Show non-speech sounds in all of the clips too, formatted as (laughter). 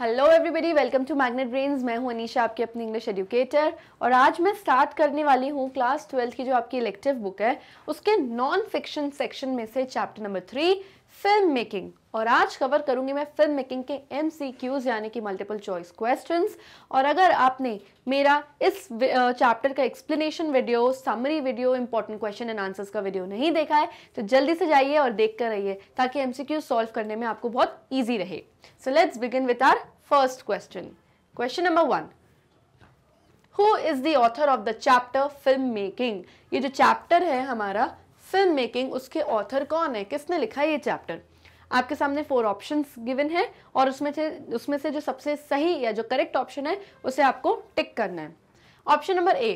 Hello everybody welcome to Magnet Brains मैं हूं अनीशा आपकी अपनी इंग्लिश एजुकेटर और आज मैं स्टार्ट करने वाली हूं क्लास ट्वेल्थ की जो आपकी इलेक्टिव बुक है उसके नॉन फिक्शन सेक्शन में से chapter number three film making और आज कवर करूंगी मैं फिल्म मेकिंग के एम सी क्यूज यानी कि मल्टीपल चॉइस क्वेश्चन और अगर आपने मेरा इस चैप्टर का explanation video summary video important question and answers का वीडियो नहीं देखा है तो जल्दी से जाइए और देख कर रहिए ताकि एम सी क्यू सॉल्व करने में आपको बहुत ईजी रहे so let's begin with our first question question number one who is the author of the chapter film making ये जो चैप्टर है हमारा फिल्म मेकिंग उसके ऑथर कौन है किसने लिखा ये चैप्टर आपके सामने फोर ऑप्शंस गिवन है और उसमें से उसमें से जो सबसे सही या जो करेक्ट ऑप्शन है उसे आपको टिक करना है option number A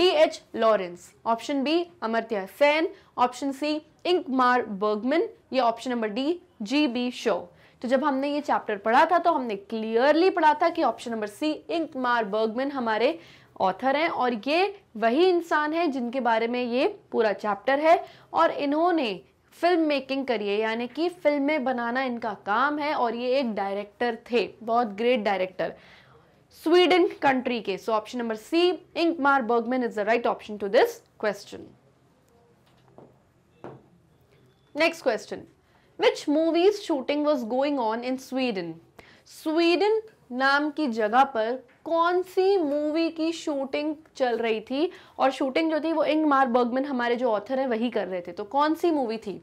D H Lawrence option B Amartya Sen option C Ingmar Bergman या option number D G B Shaw तो जब हमने ये चैप्टर पढ़ा था तो हमने क्लियरली पढ़ा था कि option number C Ingmar Bergman हमारे ऑथर हैं और ये वही इंसान है जिनके बारे में ये पूरा चैप्टर है और इन्होंने फिल्म मेकिंग करिए यानी कि फिल्में बनाना इनका काम है और ये एक डायरेक्टर थे बहुत ग्रेट डायरेक्टर स्वीडन कंट्री के so option number C Ingmar Bergman is the right option to this question next question which movies shooting was going on in Sweden Sweden नाम की जगह पर कौन सी मूवी की शूटिंग चल रही थी और शूटिंग जो थी वो इंग मार बर्गमैन हमारे जो ऑथर हैं वही कर रहे थे तो कौन सी मूवी थी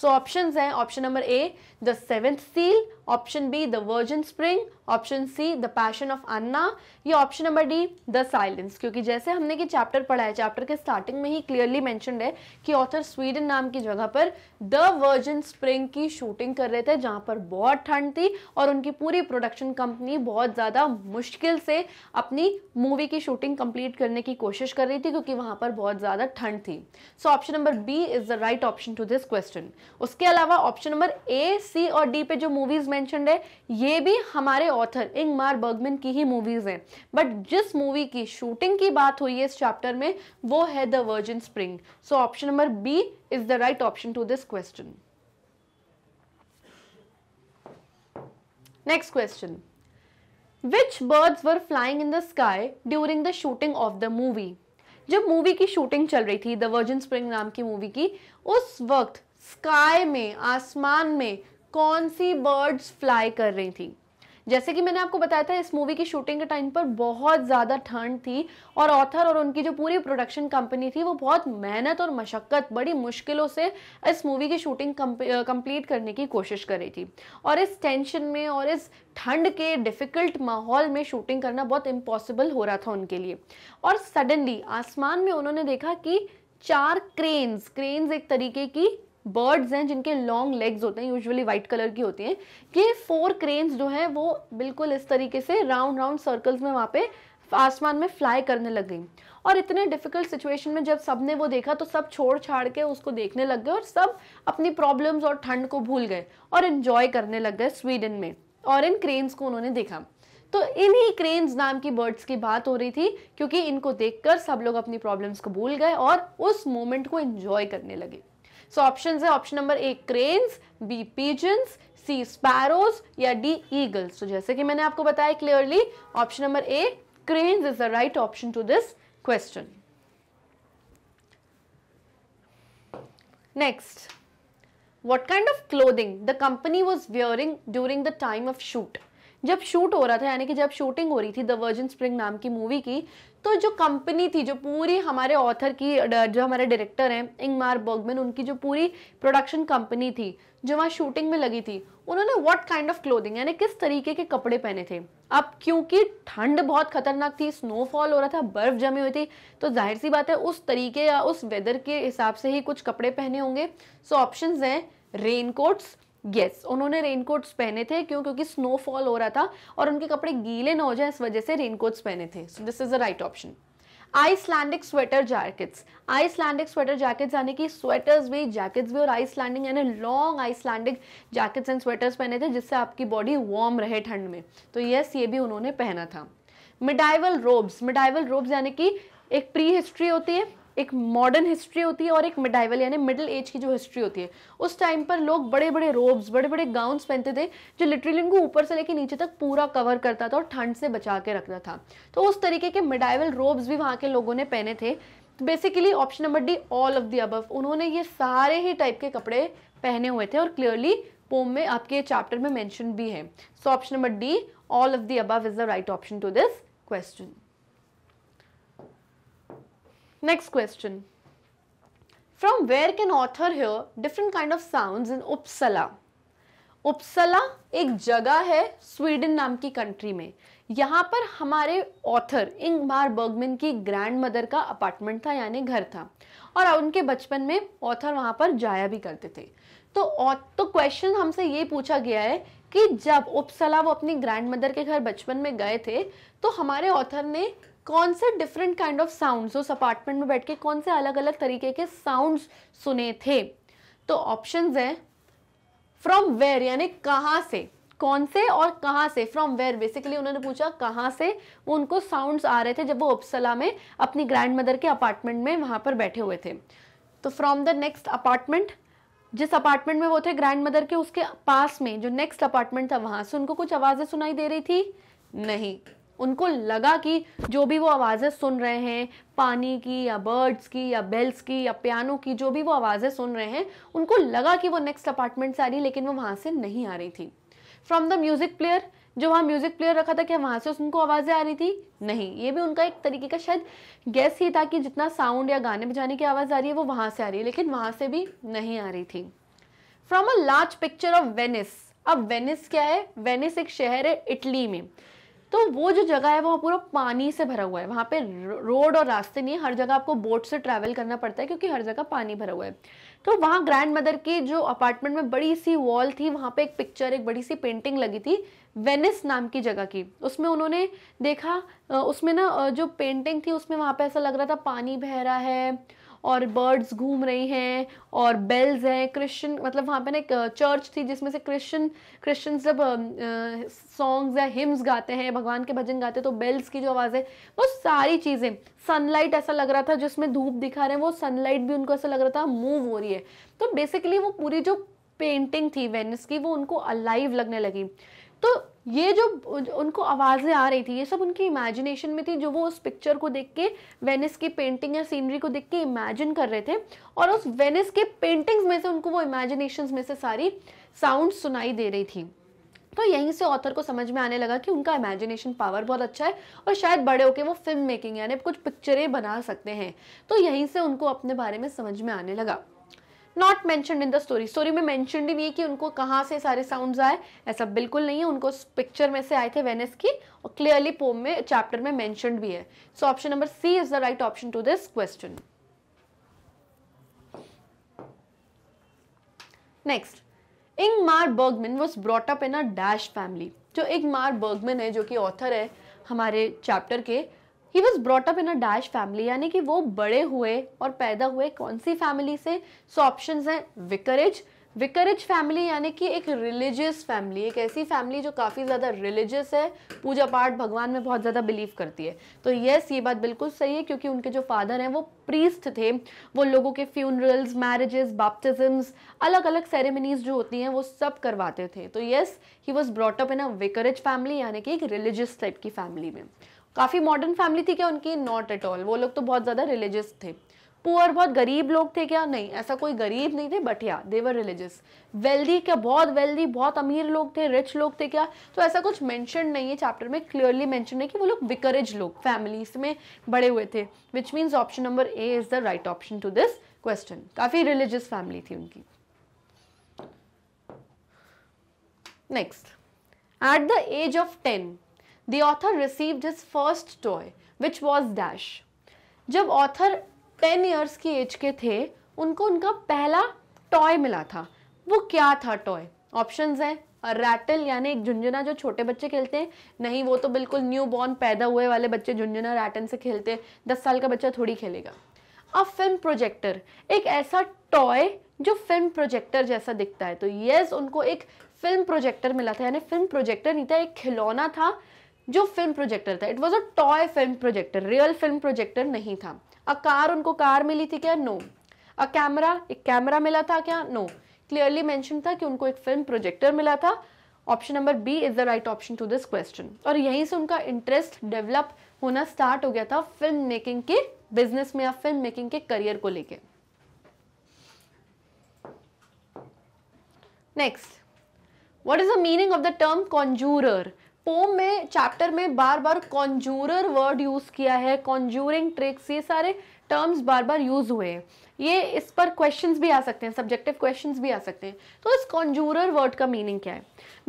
सो ऑप्शंस हैं option number A the Seventh Seal option B the Virgin Spring option C the Passion of Anna या option number D the Silence क्योंकि जैसे हमने कि चैप्टर पढ़ा है चैप्टर के स्टार्टिंग में ही क्लियरली मैंशन है कि ऑथर स्वीडन नाम की जगह पर द वर्जन स्प्रिंग की शूटिंग कर रहे थे जहाँ पर बहुत ठंड थी और उनकी पूरी प्रोडक्शन कंपनी बहुत ज़्यादा मुश्किल से अपनी मूवी की शूटिंग कंप्लीट करने की कोशिश कर रही थी क्योंकि वहाँ पर बहुत ज़्यादा ठंड थी so option number B is the right option to this question उसके अलावा ऑप्शन नंबर ए सी और डी पे जो मूवीज़ में मैंशनड है ये भी हमारे ऑथर इंग मार बर्गमैन की ही मूवीज हैं बट जिस मूवी की शूटिंग की बात हुई है इस चैप्टर में वो है the Virgin Spring so option number B is the right option to this question next question which birds were flying in the sky during the shooting of the movie जब movie की shooting चल रही थी the Virgin spring नाम की movie की उस वक्त स्काई में आसमान में कौन सी बर्ड्स फ्लाई कर रही थी जैसे कि मैंने आपको बताया था इस मूवी की शूटिंग के टाइम पर बहुत ज़्यादा ठंड थी और ऑथर और उनकी जो पूरी प्रोडक्शन कंपनी थी वो बहुत मेहनत और मशक्क़त बड़ी मुश्किलों से इस मूवी की शूटिंग कंप्लीट करने की कोशिश कर रही थी और इस टेंशन में और इस ठंड के डिफ़िकल्ट माहौल में शूटिंग करना बहुत इम्पॉसिबल हो रहा था उनके लिए और सडनली आसमान में उन्होंने देखा कि चार क्रेन्स क्रेन्स एक तरीके की बर्ड्स हैं जिनके लॉन्ग लेग्स होते हैं यूजुअली व्हाइट कलर की होती हैं ये फोर क्रेन्स जो हैं वो बिल्कुल इस तरीके से राउंड राउंड सर्कल्स में वहाँ पे आसमान में फ्लाई करने लग गई और इतने डिफिकल्ट सिचुएशन में जब सब ने वो देखा तो सब छोड़ छाड़ के उसको देखने लग गए और सब अपनी प्रॉब्लम्स और ठंड को भूल गए और इन्जॉय करने लग गए स्वीडन में और इन क्रेन्स को उन्होंने देखा तो इन्हीं क्रेन्स नाम की बर्ड्स की बात हो रही थी क्योंकि इनको देखकर सब लोग अपनी प्रॉब्लम्स को भूल गए और उस मोमेंट को एंजॉय करने लगे सो ऑप्शन है option number A cranes B pigeons C sparrows या डी ईगल्स तो जैसे कि मैंने आपको बताया clearly option number A cranes is the right option to this question next what kind of clothing the company was wearing during the time of shoot जब shoot हो रहा था यानी कि जब शूटिंग हो रही थी द वर्जन स्प्रिंग नाम की मूवी की तो जो कंपनी थी जो पूरी हमारे ऑथर की जो हमारे डायरेक्टर हैं इंगमार बर्गमैन उनकी जो पूरी प्रोडक्शन कंपनी थी जो वहाँ शूटिंग में लगी थी उन्होंने व्हाट काइंड ऑफ क्लोथिंग यानी किस तरीके के कपड़े पहने थे अब क्योंकि ठंड बहुत खतरनाक थी स्नोफॉल हो रहा था बर्फ जमी हुई थी तो जाहिर सी बात है उस तरीके या उस वेदर के हिसाब से ही कुछ कपड़े पहने होंगे सो ऑप्शन हैं रेनकोट्स यस उन्होंने रेनकोट्स पहने थे क्यों क्योंकि स्नोफॉल हो रहा था और उनके कपड़े गीले ना हो जाए इस वजह से रेनकोट्स पहने थे so this is the right option Icelandic sweater jackets Icelandic sweater jackets यानी कि स्वेटर्स भी जैकेट्स भी और आइसलैंडिंग यानी long Icelandic jackets and sweaters पहने थे जिससे आपकी बॉडी वार्म रहे ठंड में तो यस ये भी उन्होंने पहना था मिडाइवल रोब्स मिडाइवल रोब्स यानी कि एक प्री हिस्ट्री होती है एक मॉडर्न हिस्ट्री होती है और एक मिडाइवल यानी मिडिल एज की जो हिस्ट्री होती है उस टाइम पर लोग बड़े बड़े रोब्स बड़े बड़े गाउन्स पहनते थे जो लिटरली उनको ऊपर से लेकर नीचे तक पूरा कवर करता था और ठंड से बचा के रखता था तो उस तरीके के मिडाइवल रोब्स भी वहाँ के लोगों ने पहने थे तो basically option number D all of the above उन्होंने ये सारे ही टाइप के कपड़े पहने हुए थे और क्लियरली पोम में आपके चैप्टर में मेंशन भी है so option number D all of the above is the right option to this question Next question. From where can author hear different kind of sounds in Uppsala? Uppsala एक जगह है Sweden नाम की country में यहाँ पर हमारे author इंग मार बर्गमिन की ग्रैंड मदर का अपार्टमेंट था यानी घर था और उनके बचपन में ऑथर वहाँ पर जाया भी करते थे तो तो क्वेश्चन हमसे ये पूछा गया है कि जब उपसला वो अपनी ग्रैंड मदर के घर बचपन में गए थे तो हमारे ऑथर ने कौन से डिफरेंट काइंड ऑफ साउंड उस अपार्टमेंट में बैठ के कौन से अलग अलग तरीके के साउंड सुने थे तो ऑप्शन है फ्रॉम वेर यानी कहाँ से कौन से और कहाँ से फ्रॉम वेर बेसिकली उन्होंने पूछा कहाँ से वो उनको साउंड्स आ रहे थे जब वो उपसला में अपनी ग्रैंड मदर के अपार्टमेंट में वहाँ पर बैठे हुए थे तो फ्रॉम द नेक्स्ट अपार्टमेंट जिस अपार्टमेंट में वो थे ग्रैंड मदर के उसके पास में जो नेक्स्ट अपार्टमेंट था वहाँ से उनको कुछ आवाज़ें सुनाई दे रही थी नहीं उनको लगा कि जो भी वो आवाज़ें सुन रहे हैं पानी की या बर्ड्स की या बेल्स की या पियानो की जो भी वो आवाज़ें सुन रहे हैं उनको लगा कि वो नेक्स्ट अपार्टमेंट से आ रही लेकिन वो वहाँ से नहीं आ रही थी फ्रॉम द म्यूज़िक प्लेयर जो वहाँ म्यूज़िक प्लेयर रखा था क्या वहाँ से उनको आवाज़ें आ रही थी नहीं ये भी उनका एक तरीके का शायद गैस ही था कि जितना साउंड या गाने बजाने की आवाज़ आ रही है वो वहाँ से आ रही है लेकिन वहाँ से भी नहीं आ रही थी from a large picture of Venice अब वेनिस क्या है वेनिस एक शहर है इटली में तो वो जो जगह है वो पूरा पानी से भरा हुआ है वहाँ पे रोड और रास्ते नहीं है हर जगह आपको बोट से ट्रैवल करना पड़ता है क्योंकि हर जगह पानी भरा हुआ है तो वहाँ ग्रैंड मदर की जो अपार्टमेंट में बड़ी सी वॉल थी वहाँ पे एक पिक्चर एक बड़ी सी पेंटिंग लगी थी वेनिस नाम की जगह की उसमें उन्होंने देखा उसमें ना जो पेंटिंग थी उसमें वहाँ पर ऐसा लग रहा था पानी बह रहा है और बर्ड्स घूम रही हैं और बेल्स हैं क्रिश्चियन मतलब वहाँ पर ना एक चर्च थी जिसमें से क्रिश्चियन क्रिश्चियन जब सॉन्ग्स या हिम्स गाते हैं भगवान के भजन गाते हैं तो बेल्स की जो आवाज़ है वो सारी चीज़ें सनलाइट ऐसा लग रहा था जिसमें धूप दिखा रहे हैं वो सनलाइट भी उनको ऐसा लग रहा था मूव हो रही है तो बेसिकली वो पूरी जो पेंटिंग थी वेनिस की वो उनको अलाइव लगने लगी तो ये जो उनको आवाज़ें आ रही थी ये सब उनकी इमेजिनेशन में थी जो वो उस पिक्चर को देख के वेनिस की पेंटिंग या सीनरी को देख के इमेजिन कर रहे थे और उस वेनिस के पेंटिंग्स में से उनको वो इमेजिनेशन में से सारी साउंड सुनाई दे रही थी तो यहीं से ऑथर को समझ में आने लगा कि उनका इमेजिनेशन पावर बहुत अच्छा है और शायद बड़े होके वो फिल्म मेकिंग यानी कुछ पिक्चरें बना सकते हैं तो यहीं से उनको अपने बारे में समझ में आने लगा not mentioned in the story story में मैंशनड ही नहीं है कि उनको कहाँ से सारे साउंड आए ऐसा बिल्कुल नहीं है उनको पिक्चर में से आए थे वेनेस की और क्लियरली पोम में चैप्टर में मैंशनड भी है so option number C is the right option to this question next Ingmar Bergman was brought up in a dash family जो इंग मार बर्गमैन है जो कि ऑथर है हमारे चैप्टर के ही was brought up in a dash family यानी कि वो बड़े हुए और पैदा हुए कौन सी फैमिली से सो ऑप्शन हैं विकरेज विकरेज फैमिली यानी कि एक रिलीजियस फैमिली एक ऐसी फैमिली जो काफ़ी ज़्यादा रिलीजियस है पूजा पाठ भगवान में बहुत ज़्यादा बिलीव करती है तो यस ये बात बिल्कुल सही है क्योंकि उनके जो फादर हैं वो प्रीस्ट थे वो लोगों के फ्यूनरल्स मैरिजेस बाप्टिजम्स अलग अलग सेरेमनीज जो होती हैं वो सब करवाते थे तो yes he was brought up in a vicarage family यानी कि एक रिलीजियस टाइप की फैमिली में काफ़ी मॉडर्न फैमिली थी क्या उनकी नॉट एट ऑल वो लोग तो बहुत ज़्यादा रिलीजियस थे पुअर बहुत गरीब लोग थे क्या नहीं ऐसा कोई गरीब नहीं थे बट या देवर रिलीजियस वेल्दी क्या बहुत वेल्दी बहुत अमीर लोग थे रिच लोग थे क्या तो ऐसा कुछ मेंशन नहीं है चैप्टर में क्लियरली मेंशन है कि वो लोग विकरेज लोग फैमिलीज में बड़े हुए थे which means option number A is the right option to this question काफ़ी रिलीजियस फैमिली थी उनकी next at the age of ten the author received his first toy, which was dash. जब ऑथर टेन ईयर्स की age के थे उनको उनका पहला टॉय मिला था वो क्या था टॉय ऑप्शंस हैं रैटल यानी एक झुंझुना जो छोटे बच्चे खेलते हैं नहीं वो तो बिल्कुल न्यू बॉर्न पैदा हुए वाले बच्चे झुंझुना रैटन से खेलते हैं दस साल का बच्चा थोड़ी खेलेगा अब फिल्म प्रोजेक्टर एक ऐसा टॉय जो फिल्म प्रोजेक्टर जैसा दिखता है तो यस उनको एक फिल्म प्रोजेक्टर मिला था यानी फिल्म प्रोजेक्टर नहीं था एक खिलौना था जो फिल्म प्रोजेक्टर था it was a toy film projector real film projector नहीं था अ कार उनको कार मिली थी क्या नो अ कैमरा एक कैमरा मिला था क्या नो क्लियरली मैंशन था कि उनको एक फिल्म प्रोजेक्टर मिला था option number B is the right option to this question और यहीं से उनका इंटरेस्ट डेवलप होना स्टार्ट हो गया था फिल्म मेकिंग के बिजनेस में या फिल्म मेकिंग के करियर को लेके next what is the meaning of the term conjure poem में चैप्टर में बार बार कॉन्जूरर वर्ड यूज़ किया है कॉन्जूरिंग ट्रिक्स ये सारे टर्म्स बार बार यूज़ हुए हैं ये इस पर क्वेश्चंस भी आ सकते हैं सब्जेक्टिव क्वेश्चंस भी आ सकते हैं तो इस कॉन्जूरर वर्ड का मीनिंग क्या है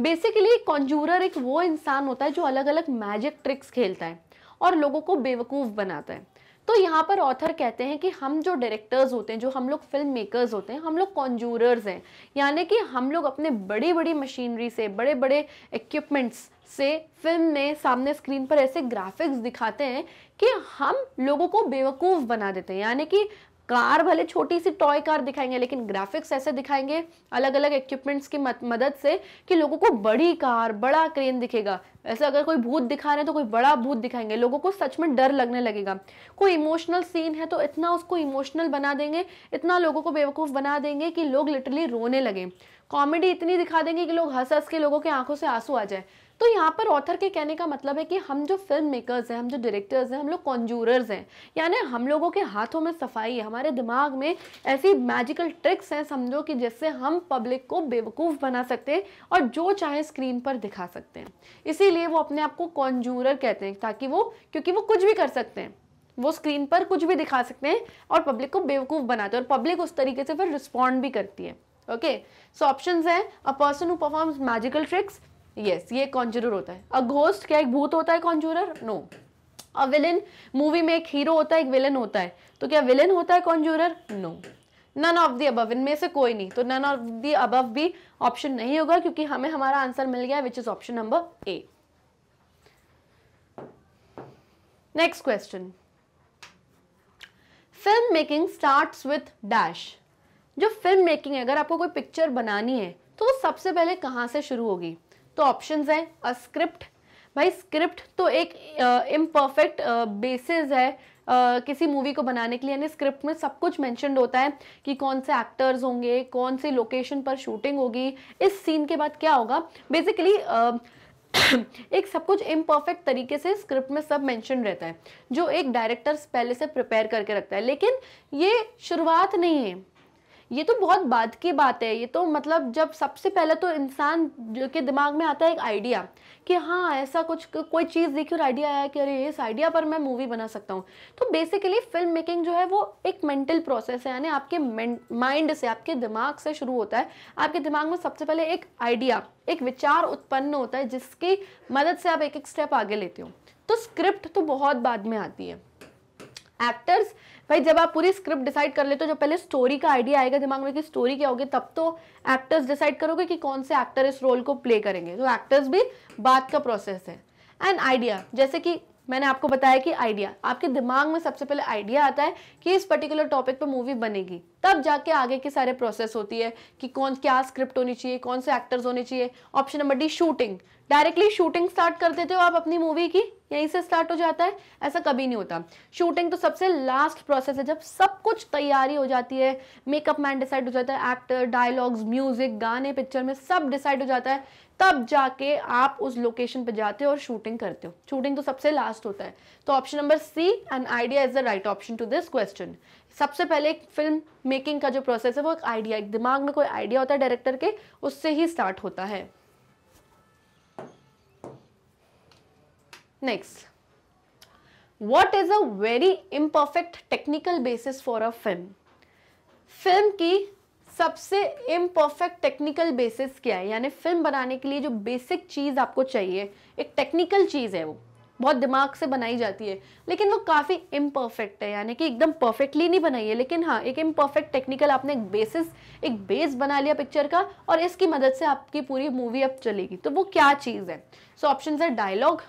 बेसिकली कॉन्जूरर एक वो इंसान होता है जो अलग अलग मैजिक ट्रिक्स खेलता है और लोगों को बेवकूफ़ बनाता है तो यहाँ पर ऑथर कहते हैं कि हम जो डायरेक्टर्स होते हैं जो हम लोग फिल्म मेकर्स होते हैं हम लोग कॉन्जूरर्स हैं यानी कि हम लोग अपने बड़ी बड़ी मशीनरी से बड़े बड़े इक्विपमेंट्स से फिल्म में सामने स्क्रीन पर ऐसे ग्राफिक्स दिखाते हैं कि हम लोगों को बेवकूफ़ बना देते हैं यानी कि कार भले छोटी सी टॉय कार दिखाएंगे लेकिन ग्राफिक्स ऐसे दिखाएंगे अलग अलग इक्विपमेंट्स की मदद से कि लोगों को बड़ी कार बड़ा क्रेन दिखेगा ऐसे अगर कोई भूत दिखा रहे हैं तो कोई बड़ा भूत दिखाएंगे लोगों को सच में डर लगने लगेगा कोई इमोशनल सीन है तो इतना उसको इमोशनल बना देंगे इतना लोगों को बेवकूफ़ बना देंगे कि लोग लिटरली रोने लगे कॉमेडी इतनी दिखा देंगे कि लोग हंस हंस के लोगों के आंखों से आंसू आ जाए तो यहाँ पर ऑथर के कहने का मतलब है कि हम जो फिल्म मेकर्स हैं हम जो डायरेक्टर्स हैं हम लोग कॉन्जूरर्स हैं यानी हम लोगों के हाथों में सफाई है हमारे दिमाग में ऐसी मैजिकल ट्रिक्स हैं समझो कि जिससे हम पब्लिक को बेवकूफ़ बना सकते हैं और जो चाहे स्क्रीन पर दिखा सकते हैं इसीलिए वो अपने आप को कॉन्जूरर कहते हैं ताकि वो क्योंकि वो कुछ भी कर सकते हैं वो स्क्रीन पर कुछ भी दिखा सकते हैं और पब्लिक को बेवकूफ़ बनाते हैं और पब्लिक उस तरीके से फिर रिस्पॉन्ड भी करती है ओके सो ऑप्शंस हैं a person who performs magical tricks yes ये कॉन्जुरर होता है अ घोस्ट क्या एक भूत होता है conjurer no a villain movie में एक हीरो होता है एक विलन होता है तो क्या विलन होता है conjurer no none of the above इनमें से कोई नहीं तो नन ऑफ दी अबव भी ऑप्शन नहीं होगा क्योंकि हमें हमारा आंसर मिल गया which is option number A next question film making start with dash जो फिल्म मेकिंग है अगर आपको कोई पिक्चर बनानी है तो सबसे पहले कहाँ से शुरू होगी तो ऑप्शंस हैं अ स्क्रिप्ट भाई स्क्रिप्ट तो एक इम्परफेक्ट बेसिस है Uh, किसी मूवी को बनाने के लिए यानी स्क्रिप्ट में सब कुछ मैंशनड होता है कि कौन से एक्टर्स होंगे कौन से लोकेशन पर शूटिंग होगी इस सीन के बाद क्या होगा बेसिकली uh, (coughs) एक सब कुछ इम्परफेक्ट तरीके से स्क्रिप्ट में सब मैंशन रहता है जो एक डायरेक्टर्स पहले से प्रिपेयर करके रखता है लेकिन ये शुरुआत नहीं है ये तो बहुत बाद की बात है ये तो मतलब जब सबसे पहले तो इंसान के दिमाग में आता है एक आइडिया कि हाँ ऐसा कुछ कोई चीज़ देखी और आइडिया आया कि अरे इस आइडिया पर मैं मूवी बना सकता हूँ तो बेसिकली फिल्म मेकिंग जो है वो एक मेंटल प्रोसेस है यानी आपके माइंड से आपके दिमाग से शुरू होता है आपके दिमाग में सबसे पहले एक आइडिया एक विचार उत्पन्न होता है जिसकी मदद से आप एक एक स्टेप आगे लेते हो तो स्क्रिप्ट तो बहुत बाद में आती है एक्टर्स भाई जब आप पूरी स्क्रिप्ट डिसाइड कर लेते हो जब पहले स्टोरी का आइडिया आएगा दिमाग में कि स्टोरी क्या होगी तब तो एक्टर्स डिसाइड करोगे कि कौन से एक्टर इस रोल को प्ले करेंगे तो एक्टर्स भी बात का प्रोसेस है एंड आइडिया जैसे कि मैंने आपको बताया कि आइडिया आपके दिमाग में सबसे पहले आइडिया आता है कि इस पर्टिकुलर टॉपिक पर मूवी बनेगी तब जाके आगे के सारे प्रोसेस होती है कि कौन क्या स्क्रिप्ट होनी चाहिए कौन से एक्टर्स होने चाहिए option number D shooting directly shooting start कर देते हो आप अपनी मूवी की यहीं से स्टार्ट हो जाता है ऐसा कभी नहीं होता शूटिंग तो सबसे लास्ट प्रोसेस है जब सब कुछ तैयारी हो जाती है मेकअप मैन डिसाइड हो जाता है एक्टर डायलॉग्स म्यूजिक गाने पिक्चर में सब डिसाइड हो जाता है तब जाके आप उस लोकेशन पे जाते हो और शूटिंग करते हो शूटिंग तो सबसे लास्ट होता है तो option number C an idea is the right option to this question सबसे पहले एक फिल्म मेकिंग का जो प्रोसेस है वो एक आइडिया एक दिमाग में कोई आइडिया होता है डायरेक्टर के उससे ही स्टार्ट होता है next what is a very imperfect technical basis for a film film की सबसे इम्परफेक्ट टेक्निकल बेसिस क्या है यानी फिल्म बनाने के लिए जो बेसिक चीज़ आपको चाहिए एक टेक्निकल चीज़ है वो बहुत दिमाग से बनाई जाती है लेकिन वो काफ़ी इम्परफेक्ट है यानी कि एकदम परफेक्टली नहीं बनाई है लेकिन हाँ एक इम्परफेक्ट टेक्निकल आपने एक बेसिस एक बेस बना लिया पिक्चर का और इसकी मदद से आपकी पूरी मूवी अब चलेगी तो वो क्या चीज़ है सो ऑप्शन है डायलॉग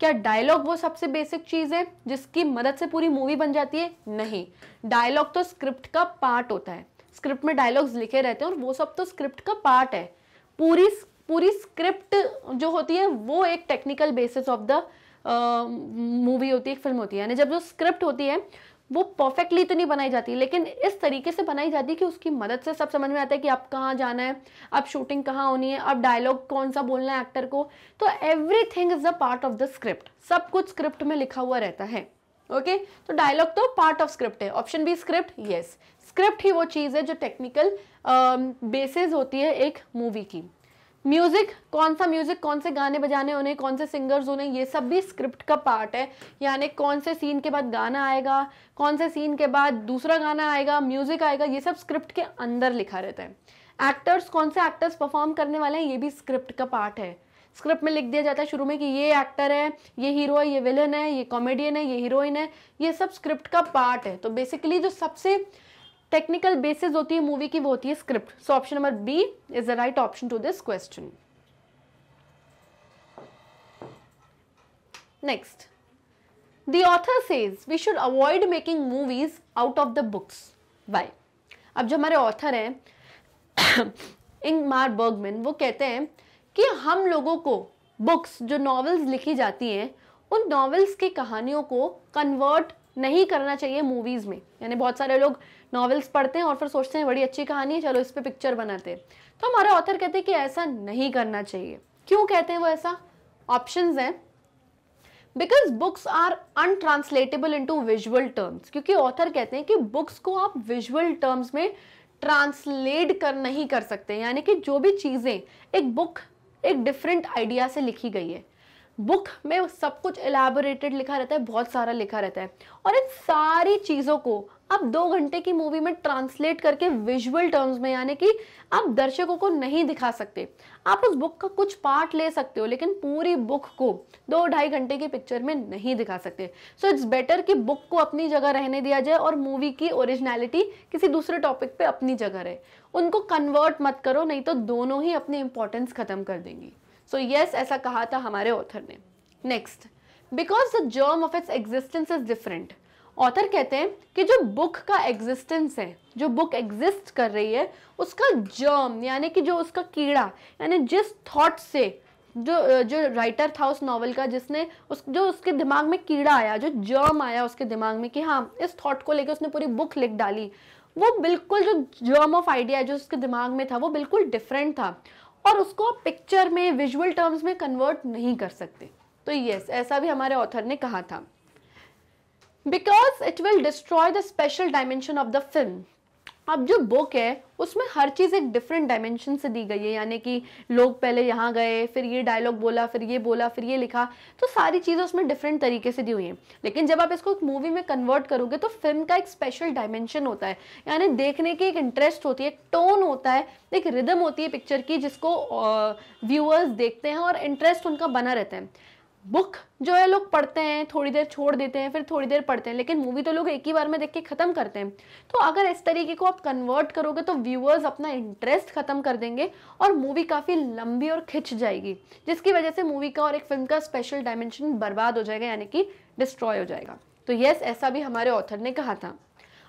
क्या डायलॉग वो सबसे बेसिक चीज़ है जिसकी मदद से पूरी मूवी बन जाती है नहीं डायलॉग तो स्क्रिप्ट का पार्ट होता है स्क्रिप्ट में डायलॉग्स लिखे रहते हैं और वो सब तो स्क्रिप्ट का पार्ट है पूरी पूरी स्क्रिप्ट जो होती है वो एक technical basis of the movie होती है एक फिल्म होती है यानी जब जो स्क्रिप्ट होती है वो परफेक्टली तो नहीं बनाई जाती लेकिन इस तरीके से बनाई जाती है कि उसकी मदद से सब समझ में आता है कि आप कहाँ जाना है अब शूटिंग कहाँ होनी है अब डायलॉग कौन सा बोलना है एक्टर को तो everything is a part of the script सब कुछ स्क्रिप्ट में लिखा हुआ रहता है ओके okay? तो डायलॉग तो पार्ट ऑफ स्क्रिप्ट है option B script yes script ही वो चीज़ है जो टेक्निकल बेसिस um, होती है एक मूवी की म्यूज़िक कौन सा म्यूज़िक कौन से गाने बजाने उन्हें कौन से सिंगर्स उन्हें ये सब भी स्क्रिप्ट का पार्ट है यानी कौन से सीन के बाद गाना आएगा कौन से सीन के बाद दूसरा गाना आएगा म्यूज़िक आएगा ये सब स्क्रिप्ट के अंदर लिखा रहता है एक्टर्स कौन से एक्टर्स परफॉर्म करने वाले हैं ये भी स्क्रिप्ट का पार्ट है स्क्रिप्ट में लिख दिया जाता है शुरू में कि ये एक्टर है ये हीरो है ये विलन है ये कॉमेडियन है ये हीरोइन है ये सब स्क्रिप्ट का पार्ट है तो बेसिकली जो सबसे टेक्निकल बेसिस होती है मूवी की वो होती है script so option number B is the right option to this question next the author says we should avoid making movies out of the books by अब जो हमारे ऑथर हैं (coughs) इंग मार बर्गमैन वो कहते हैं कि हम लोगों को बुक्स जो नॉवेल्स लिखी जाती हैं उन नॉवेल्स की कहानियों को कन्वर्ट नहीं करना चाहिए मूवीज़ में यानी बहुत सारे लोग नॉवेल्स पढ़ते हैं और फिर सोचते हैं बड़ी अच्छी कहानी है चलो इस पर पिक्चर बनाते हैं तो हमारा ऑथर कहते हैं कि ऐसा नहीं करना चाहिए क्यों कहते हैं वो ऐसा ऑप्शन हैं because books are untranslatable into visual terms क्योंकि ऑथर कहते हैं कि बुक्स को आप विजुअल टर्म्स में ट्रांसलेट कर नहीं कर सकते यानी कि जो भी चीज़ें एक बुक एक डिफरेंट आइडिया से लिखी गई है बुक में सब कुछ एलेबोरेटेड लिखा रहता है बहुत सारा लिखा रहता है और इन सारी चीज़ों को आप दो घंटे की मूवी में ट्रांसलेट करके विजुअल टर्म्स में यानी कि आप दर्शकों को नहीं दिखा सकते आप उस बुक का कुछ पार्ट ले सकते हो लेकिन पूरी बुक को दो ढाई घंटे की पिक्चर में नहीं दिखा सकते सो इट्स बेटर कि बुक को अपनी जगह रहने दिया जाए और मूवी की ओरिजिनलिटी किसी दूसरे टॉपिक पे अपनी जगह रहे उनको कन्वर्ट मत करो नहीं तो दोनों ही अपनी इंपॉर्टेंस खत्म कर देंगी सो यस ऐसा कहा था हमारे ऑथर ने next because the germ of its existence is different author कहते हैं कि जो बुक का एग्जिस्टेंस है जो बुक एग्जिस्ट कर रही है उसका जर्म यानी कि जो उसका कीड़ा यानी जिस थॉट से जो जो राइटर था उस नावल का जिसने उस जो उसके दिमाग में कीड़ा आया जो जर्म आया उसके दिमाग में कि हाँ इस थॉट को लेकर उसने पूरी बुक लिख डाली वो बिल्कुल जो जर्म ऑफ आइडिया जो उसके दिमाग में था वो बिल्कुल डिफरेंट था और उसको पिक्चर में विजुअल टर्म्स में कन्वर्ट नहीं कर सकते तो यस yes, ऐसा भी हमारे ऑथर ने कहा था because it will destroy the special dimension of the film अब जो बुक है उसमें हर चीज़ एक डिफरेंट डायमेंशन से दी गई है यानी कि लोग पहले यहाँ गए फिर ये डायलॉग बोला फिर ये बोला फिर ये लिखा तो सारी चीज़ें उसमें डिफरेंट तरीके से दी हुई हैं लेकिन जब आप इसको एक मूवी में कन्वर्ट करोगे तो फिल्म का एक स्पेशल डायमेंशन होता है यानी देखने की एक इंटरेस्ट होती है एक टोन होता है एक रिदम होती है पिक्चर की जिसको व्यूअर्स देखते हैं और इंटरेस्ट उनका बना रहता है बुक जो है लोग पढ़ते हैं थोड़ी देर छोड़ देते हैं फिर थोड़ी देर पढ़ते हैं लेकिन मूवी तो लोग एक ही बार में देख के ख़त्म करते हैं तो अगर इस तरीके को आप कन्वर्ट करोगे तो व्यूअर्स अपना इंटरेस्ट ख़त्म कर देंगे और मूवी काफ़ी लंबी और खिंच जाएगी जिसकी वजह से मूवी का और एक फिल्म का स्पेशल डायमेंशन बर्बाद हो जाएगा यानी कि डिस्ट्रॉय हो जाएगा तो येस ऐसा भी हमारे ऑथर ने कहा था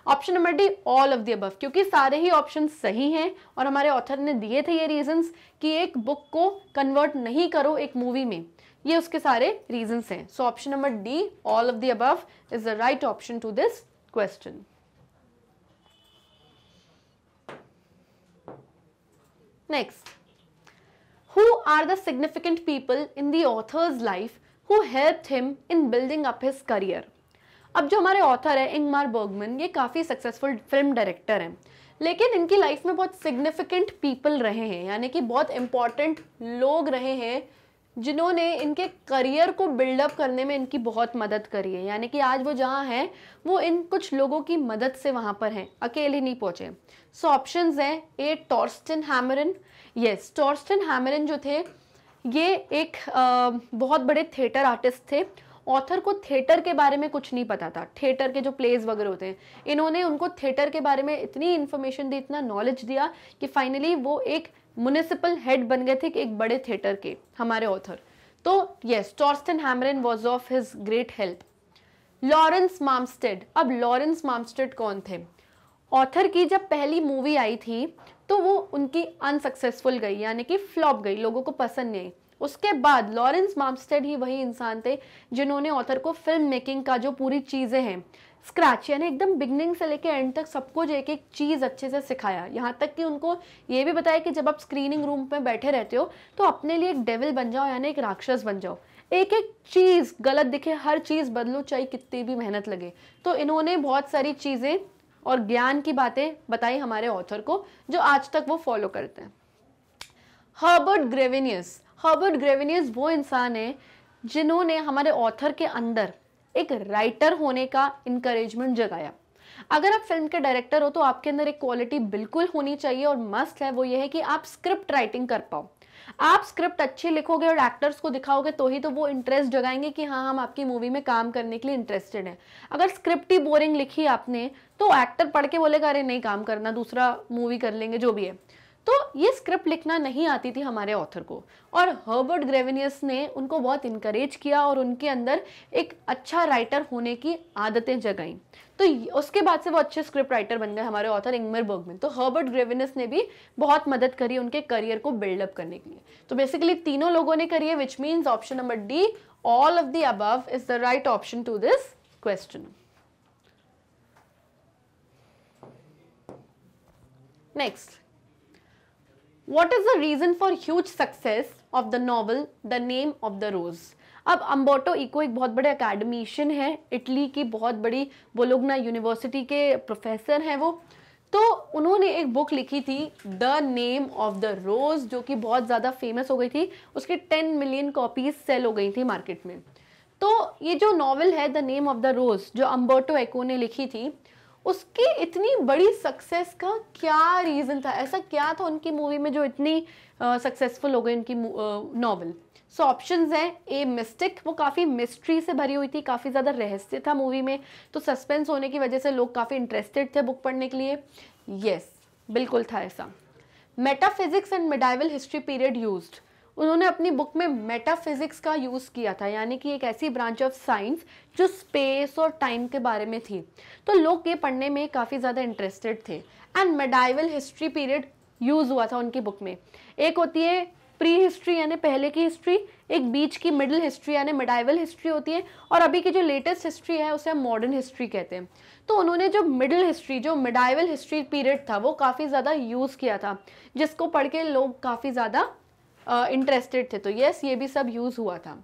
option number D all of the above क्योंकि सारे ही ऑप्शन सही हैं और हमारे ऑथर ने दिए थे ये रीजंस कि एक बुक को कन्वर्ट नहीं करो एक मूवी में ये उसके सारे रीजन हैं so option number D all of the above is the right option to this question next who are the significant people in the author's life who help him in building up his career अब जो हमारे author है इंगमार Burgman ये काफ़ी successful film director हैं लेकिन इनकी life में बहुत सिग्निफिकेंट पीपल रहे हैं यानी कि बहुत इंपॉर्टेंट लोग रहे हैं जिन्होंने इनके करियर को बिल्डअप करने में इनकी बहुत मदद करी है यानी कि आज वो जहाँ हैं वो इन कुछ लोगों की मदद से वहाँ पर हैं अकेले नहीं पहुँचे सो ऑप्शन हैं ए टॉर्स्टन हैमरन यस टॉर्स्टन हैमरन जो थे ये एक आ, बहुत बड़े थिएटर आर्टिस्ट थे ऑथर को थिएटर के बारे में कुछ नहीं पता था थिएटर के जो प्लेज वगैरह होते हैं इन्होंने उनको थिएटर के बारे में इतनी इन्फॉर्मेशन दी इतना नॉलेज दिया कि फाइनली वो एक म्यूनिसिपल हेड बन गए थे कि एक बड़े थिएटर के हमारे ऑथर तो yes Torsten Hammaren was of his great help Lorens Marmstedt अब लॉरेंस मामस्टेड कौन थे ऑथर की जब पहली मूवी आई थी तो वो उनकी अनसक्सेसफुल गई यानी कि फ्लॉप गई लोगों को पसंद नहीं उसके बाद लॉरेंस मामस्टेड ही वही इंसान थे जिन्होंने ऑथर को फिल्म मेकिंग का जो पूरी चीज़ें हैं स्क्रैच यानी एकदम बिगनिंग से लेके एंड तक सबको जो एक एक चीज़ अच्छे से सिखाया यहाँ तक कि उनको ये भी बताया कि जब आप स्क्रीनिंग रूम में बैठे रहते हो तो अपने लिए एक डेविल बन जाओ यानी एक राक्षस बन जाओ एक एक चीज़ गलत दिखे हर चीज़ बदलो चाहे कितनी भी मेहनत लगे तो इन्होंने बहुत सारी चीज़ें और ज्ञान की बातें बताई हमारे ऑथर को जो आज तक वो फॉलो करते हैं हर्बर्ट ग्रेविनियस हर्बर्ट ग्रेविनियस वो इंसान है जिन्होंने हमारे ऑथर के अंदर एक राइटर होने का इंकरेजमेंट जगाया अगर आप फिल्म के डायरेक्टर हो तो आपके अंदर एक क्वालिटी बिल्कुल होनी चाहिए और मस्त है वो ये है कि आप स्क्रिप्ट राइटिंग कर पाओ आप स्क्रिप्ट अच्छी लिखोगे और एक्टर्स को दिखाओगे तो ही तो वो इंटरेस्ट जगाएंगे कि हाँ हम आपकी मूवी में काम करने के लिए इंटरेस्टेड हैं अगर स्क्रिप्ट ही बोरिंग लिखी आपने तो एक्टर पढ़ के बोलेगा अरे नहीं काम करना दूसरा मूवी कर लेंगे जो भी है तो ये स्क्रिप्ट लिखना नहीं आती थी हमारे ऑथर को और हर्बर्ट ग्रेवेनियस ने उनको बहुत इंकरेज किया और उनके अंदर एक अच्छा राइटर होने की आदतें जगाई तो उसके बाद से वो अच्छे स्क्रिप्ट राइटर बन गए हमारे ऑथर इंगमर बर्गमैन तो हर्बर्ट ग्रेवेनियस ने भी बहुत मदद करी उनके करियर को बिल्डअप करने के लिए तो बेसिकली तीनों लोगों ने करी है which means option number D all of the above is the right option to this question next what is the reason for huge success of the novel the name of the rose अब Umberto eco एक बहुत बड़े academician है Italy की बहुत बड़ी bologna university के professor हैं वो तो उन्होंने एक बुक लिखी थी the name of the rose जो कि बहुत ज़्यादा फेमस हो गई थी उसकी टेन मिलियन कॉपीज सेल हो गई थी मार्केट में तो ये जो नॉवल है the name of the rose जो अम्बोटो एको ने लिखी थी उसकी इतनी बड़ी सक्सेस का क्या रीज़न था ऐसा क्या था उनकी मूवी में जो इतनी सक्सेसफुल हो गई उनकी नॉवल सो ऑप्शन हैं ए मिस्टिक वो काफ़ी मिस्ट्री से भरी हुई थी काफ़ी ज़्यादा रहस्य था मूवी में तो सस्पेंस होने की वजह से लोग काफ़ी इंटरेस्टेड थे बुक पढ़ने के लिए येस yes, बिल्कुल था ऐसा metaphysics and medieval history period used उन्होंने अपनी बुक में मेटाफिजिक्स का यूज़ किया था यानी कि एक ऐसी ब्रांच ऑफ साइंस जो स्पेस और टाइम के बारे में थी तो लोग ये पढ़ने में काफ़ी ज़्यादा इंटरेस्टेड थे and medieval history period use हुआ था उनकी बुक में एक होती है प्री हिस्ट्री यानी पहले की हिस्ट्री एक बीच की मिडिल हिस्ट्री यानी मेडाइवल हिस्ट्री होती है और अभी की जो लेटेस्ट हिस्ट्री है उसे हम मॉडर्न हिस्ट्री कहते हैं तो उन्होंने जो मिडिल हिस्ट्री जो मेडाइवल हिस्ट्री पीरियड था वो काफ़ी ज़्यादा यूज़ किया था जिसको पढ़ के लोग काफ़ी ज़्यादा इंटरेस्टेड थे तो यस ये भी सब यूज़ हुआ था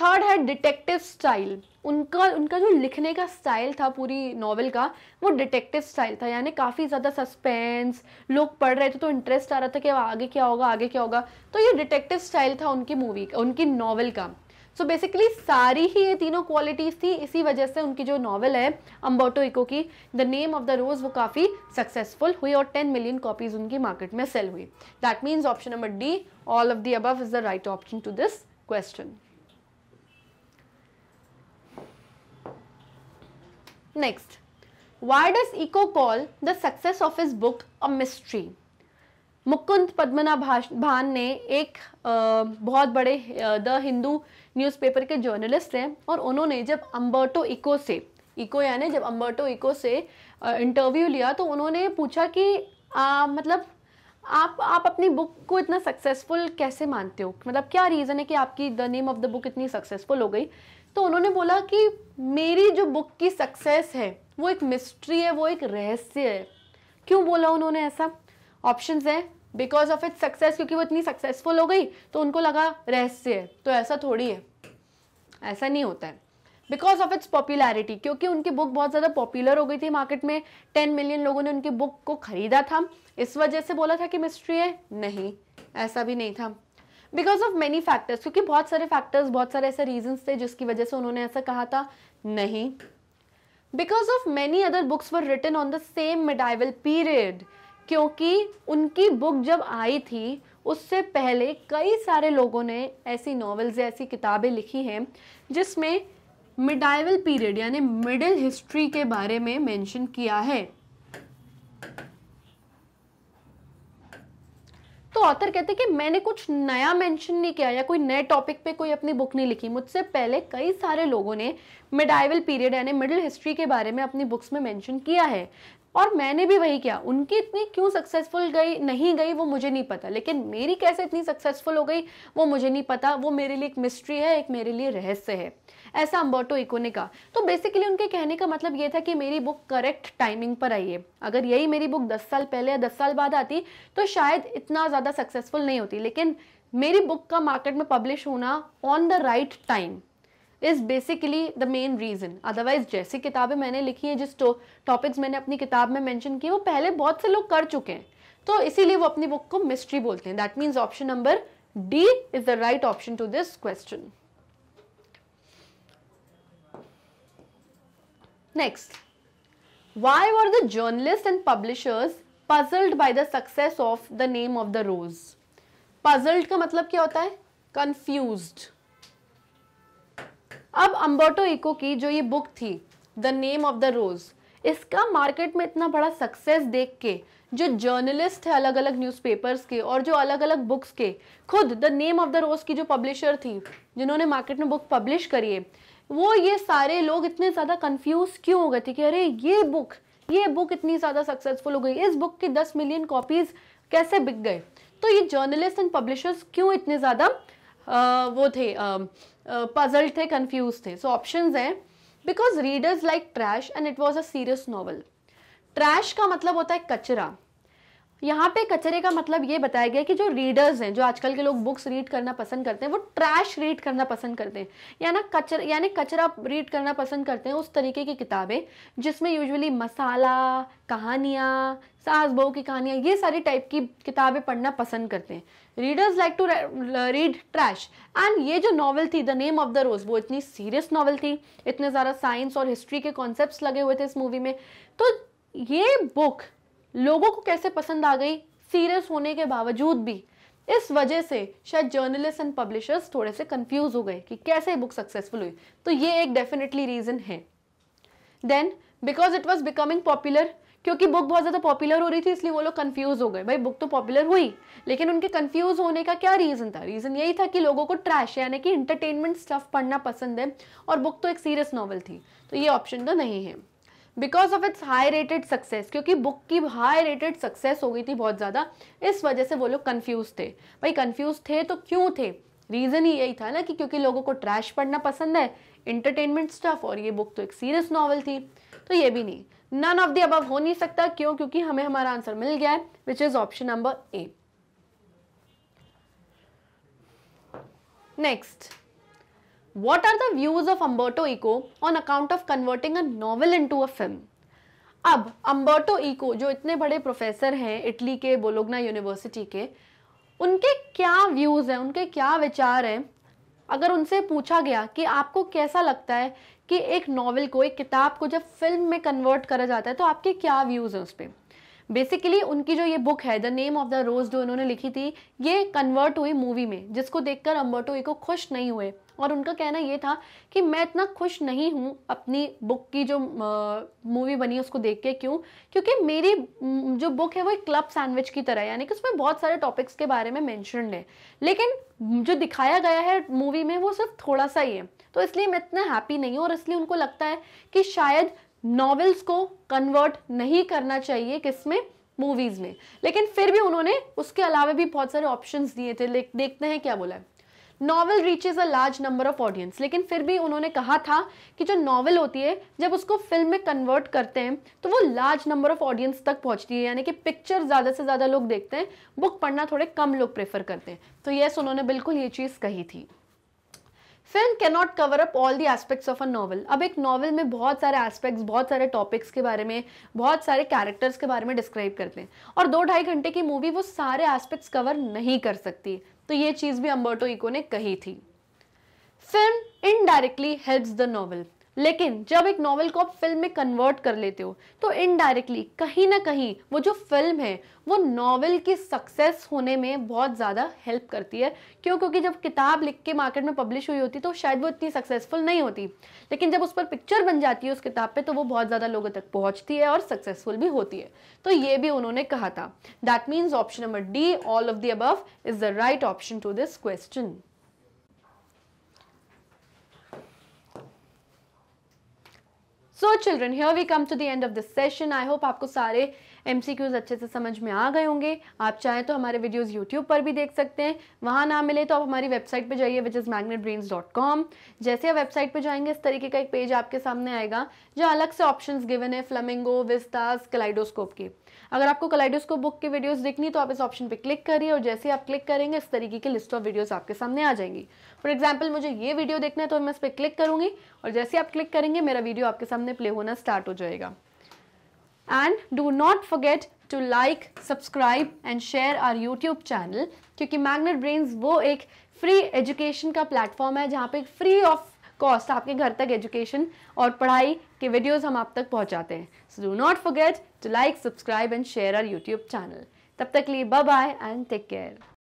थर्ड है डिटेक्टिव स्टाइल उनका उनका जो लिखने का स्टाइल था पूरी नॉवल का वो डिटेक्टिव स्टाइल था यानी काफ़ी ज़्यादा सस्पेंस लोग पढ़ रहे थे तो इंटरेस्ट आ रहा था कि आगे क्या होगा आगे क्या होगा तो ये डिटेक्टिव स्टाइल था उनकी मूवी का उनकी नॉवल का सो so बेसिकली सारी ही ये तीनों क्वालिटीज़ थी इसी वजह से उनकी जो नॉवल है अम्बोटो इको की the name of the rose वो काफ़ी सक्सेसफुल हुई और 10 मिलियन कॉपीज़ उनकी मार्केट में सेल हुई that means option number D all of the above is the right option to this question next why does Eco call the success of is book a mystery Mukund Padmanabhan ने एक बहुत बड़े the Hindu newspaper के journalist हैं और उन्होंने जब Umberto eco से इको यानी जब अम्बर्टो इको से इंटरव्यू लिया तो उन्होंने पूछा कि आ, मतलब आप आप अपनी बुक को इतना सक्सेसफुल कैसे मानते हो मतलब क्या रीज़न है कि आपकी the name of the book इतनी सक्सेसफुल हो गई तो उन्होंने बोला कि मेरी जो बुक की सक्सेस है वो एक मिस्ट्री है वो एक रहस्य है क्यों बोला उन्होंने ऐसा ऑप्शंस हैं बिकॉज ऑफ इट्स सक्सेस क्योंकि वो इतनी सक्सेसफुल हो गई तो उनको लगा रहस्य है तो ऐसा थोड़ी है ऐसा नहीं होता है बिकॉज ऑफ इट्स पॉपुलैरिटी क्योंकि उनकी बुक बहुत ज़्यादा पॉपुलर हो गई थी मार्केट में टेन मिलियन लोगों ने उनकी बुक को ख़रीदा था इस वजह से बोला था कि मिस्ट्री है नहीं ऐसा भी नहीं था बिकॉज ऑफ मैनी फैक्टर्स क्योंकि बहुत सारे फैक्टर्स बहुत सारे ऐसे रीजन थे जिसकी वजह से उन्होंने ऐसा कहा था नहीं because of many other books were written on the same medieval period क्योंकि उनकी बुक जब आई थी उससे पहले कई सारे लोगों ने ऐसी नॉवेल्स या ऐसी किताबें लिखी हैं जिसमें मिडाइवल पीरियड यानी मिडिल हिस्ट्री के बारे में मेंशन किया है तो ऑथर कहते हैं कि मैंने कुछ नया मेंशन नहीं किया या कोई नए टॉपिक पे कोई अपनी बुक नहीं लिखी मुझसे पहले कई सारे लोगों ने मिडाइवल पीरियड यानी मिडिल हिस्ट्री के बारे में अपनी बुक्स में मेंशन किया है और मैंने भी वही किया उनकी इतनी क्यों सक्सेसफुल गई नहीं गई वो मुझे नहीं पता लेकिन मेरी कैसे इतनी सक्सेसफुल हो गई वो मुझे नहीं पता वो मेरे लिए एक मिस्ट्री है एक मेरे लिए रहस्य है ऐसा अम्बोटो इको ने कहा तो बेसिकली उनके कहने का मतलब ये था कि मेरी बुक करेक्ट टाइमिंग पर आई है अगर यही मेरी बुक दस साल पहले या दस साल बाद आती तो शायद इतना ज़्यादा सक्सेसफुल नहीं होती लेकिन मेरी बुक का मार्केट में पब्लिश होना on the right time is basically the main reason otherwise जैसी किताबें मैंने लिखी हैं जिस टॉपिक्स तो, मैंने अपनी किताब में मैंशन किए वो पहले बहुत से लोग कर चुके हैं तो इसीलिए वो अपनी बुक को मिस्ट्री बोलते हैं that means option number D is the right option to this question next why are the journalist and publishers puzzled by the success of the name of the rose puzzled का मतलब क्या होता है confuse अब Umberto eco की जो ये book थी the name of the rose इसका मार्केट में इतना बड़ा सक्सेस देख के जो जर्नलिस्ट है अलग अलग न्यूज़पेपर्स के और जो अलग अलग बुक्स के खुद the name of the rose की जो पब्लिशर थी जिन्होंने मार्केट में बुक पब्लिश करी है वो ये सारे लोग इतने ज़्यादा कंफ्यूज क्यों हो गए थे कि अरे ये बुक ये बुक इतनी ज़्यादा सक्सेसफुल हो गई इस बुक की दस मिलियन कॉपीज़ कैसे बिक गए तो ये जर्नलिस्ट एंड पब्लिशर्स क्यों इतने ज़्यादा वो थे आ, पजल्ड थे कन्फ्यूज थे सो ऑप्शन हैं because readers like trash and it was a serious novel trash का मतलब होता है कचरा यहाँ पे कचरे का मतलब ये बताया गया कि जो रीडर्स हैं जो आजकल के लोग बुक्स रीड करना पसंद करते हैं वो ट्रैश रीड करना पसंद करते हैं या ना कचरा यानी कचरा रीड करना पसंद करते हैं उस तरीके की किताबें जिसमें यूजुअली मसाला कहानियाँ सास बहू की कहानियाँ ये सारी टाइप की किताबें पढ़ना पसंद करते हैं readers like to read trash and ये जो नॉवल थी the name of the rose वो इतनी सीरियस नॉवल थी इतने ज़्यादा साइंस और हिस्ट्री के कॉन्सेप्ट लगे हुए थे इस मूवी में तो ये बुक लोगों को कैसे पसंद आ गई सीरियस होने के बावजूद भी इस वजह से शायद जर्नलिस्ट एंड पब्लिशर्स थोड़े से कंफ्यूज हो गए कि कैसे बुक सक्सेसफुल हुई तो ये एक डेफिनेटली रीज़न है then because it was becoming popular क्योंकि बुक बहुत ज़्यादा पॉपुलर हो रही थी इसलिए वो लोग कन्फ्यूज़ हो गए भाई बुक तो पॉपुलर हुई लेकिन उनके कन्फ्यूज़ होने का क्या रीज़न था रीज़न यही था कि लोगों को ट्रैश यानी कि इंटरटेनमेंट स्टफ पढ़ना पसंद है और बुक तो एक सीरियस नॉवल थी तो ये ऑप्शन तो नहीं है because of its high rated success क्योंकि बुक की हाई रेटेड सक्सेस हो गई थी बहुत ज़्यादा इस वजह से वो लोग कन्फ्यूज़ थे भाई कन्फ्यूज़ थे तो क्यों थे रीज़न ही यही था ना कि क्योंकि लोगों को ट्रैश पढ़ना पसंद है इंटरटेनमेंट स्टफ और ये बुक तो एक सीरियस नॉवल थी तो ये भी नहीं नन ऑफ दी अबव हो नहीं सकता क्यों क्योंकि हमें हमारा आंसर मिल गया है which is option number A next what are the views of Umberto Eco on account of converting a novel into a film अब अम्बर्टो इको जो इतने बड़े प्रोफेसर हैं इटली के बोलोगना यूनिवर्सिटी के उनके क्या व्यूज़ हैं उनके क्या विचार हैं अगर उनसे पूछा गया कि आपको कैसा लगता है कि एक नॉवल को एक किताब को जब फिल्म में कन्वर्ट करा जाता है तो आपके क्या व्यूज़ हैं उस पर बेसिकली उनकी जो ये बुक है the name of the rose जो इन्होंने लिखी थी ये कन्वर्ट हुई मूवी में जिसको देखकर अम्बर्टो इको खुश नहीं हुए और उनका कहना ये था कि मैं इतना खुश नहीं हूँ अपनी बुक की जो मूवी बनी उसको देख के क्यों क्योंकि मेरी जो बुक है वो एक क्लब सैंडविच की तरह यानी कि उसमें बहुत सारे टॉपिक्स के बारे में मैंशनड है लेकिन जो दिखाया गया है मूवी में वो सिर्फ थोड़ा सा ही है तो इसलिए मैं इतना हैप्पी नहीं हूँ और इसलिए उनको लगता है कि शायद नॉवेल्स को कन्वर्ट नहीं करना चाहिए किस में मूवीज़ में लेकिन फिर भी उन्होंने उसके अलावा भी बहुत सारे ऑप्शन दिए थे देखते हैं क्या बोला है novel reaches a large number of audience लेकिन फिर भी उन्होंने कहा था कि जो नॉवल होती है जब उसको फिल्म में कन्वर्ट करते हैं तो वो लार्ज नंबर ऑफ ऑडियंस तक पहुंचती है यानी कि पिक्चर ज़्यादा से ज़्यादा लोग देखते हैं बुक पढ़ना थोड़े कम लोग प्रेफर करते हैं तो येस उन्होंने बिल्कुल ये चीज़ कही थी film can not cover up all the aspects of a novel अब एक नॉवल में बहुत सारे एस्पेक्ट्स बहुत सारे टॉपिक्स के बारे में बहुत सारे कैरेक्टर्स के बारे में डिस्क्राइब करते हैं और दो ढाई घंटे की मूवी वो सारे एस्पेक्ट्स कवर नहीं कर सकती तो ये चीज़ भी अम्बर्टो इको ने कही थी film indirectly helps the novel लेकिन जब एक नॉवल को आप फिल्म में कन्वर्ट कर लेते हो तो इनडायरेक्टली कहीं ना कहीं वो जो फिल्म है वो नॉवल की सक्सेस होने में बहुत ज़्यादा हेल्प करती है क्यों क्योंकि जब किताब लिख के मार्केट में पब्लिश हुई होती तो शायद वो इतनी सक्सेसफुल नहीं होती लेकिन जब उस पर पिक्चर बन जाती है उस किताब पर तो वो बहुत ज़्यादा लोगों तक पहुँचती है और सक्सेसफुल भी होती है तो ये भी उन्होंने कहा था that means option number D all of the above is the right option to this question so children here we come to the end of this session I hope आपको सारे एम अच्छे से समझ में आ गए होंगे आप चाहें तो हमारे वीडियोज़ यूट्यूब पर भी देख सकते हैं वहाँ ना मिले तो आप हमारी वेबसाइट पर जाइए which is Magnet Brains dot com जैसे आप वेबसाइट पर जाएंगे इस तरीके का एक पेज आपके सामने आएगा जहाँ अलग से ऑप्शन गिवन है फ्लमिंगो विस्तास कलाइडोस्कोप के अगर आपको कलाइडोस्कोप बुक की वीडियोस देखनी तो आप इस ऑप्शन पे क्लिक करिए और जैसे आप क्लिक करेंगे इस तरीके की लिस्ट ऑफ वीडियोस आपके सामने आ जाएंगी फॉर एग्जाम्पल मुझे ये वीडियो देखना है तो मैं इस पर क्लिक करूंगी और जैसे आप क्लिक करेंगे मेरा वीडियो आपके सामने प्ले होना स्टार्ट हो जाएगा and do not forget to like subscribe and share our YouTube channel क्योंकि मैग्नेट ब्रेन्स वो एक फ्री एजुकेशन का प्लेटफॉर्म है जहाँ पे फ्री ऑफ कॉस्ट आपके घर तक एजुकेशन और पढ़ाई के वीडियोज़ हम आप तक पहुंचाते हैं so do not forget to like subscribe and share our YouTube channel तब तक लिए बाय एंड टेक केयर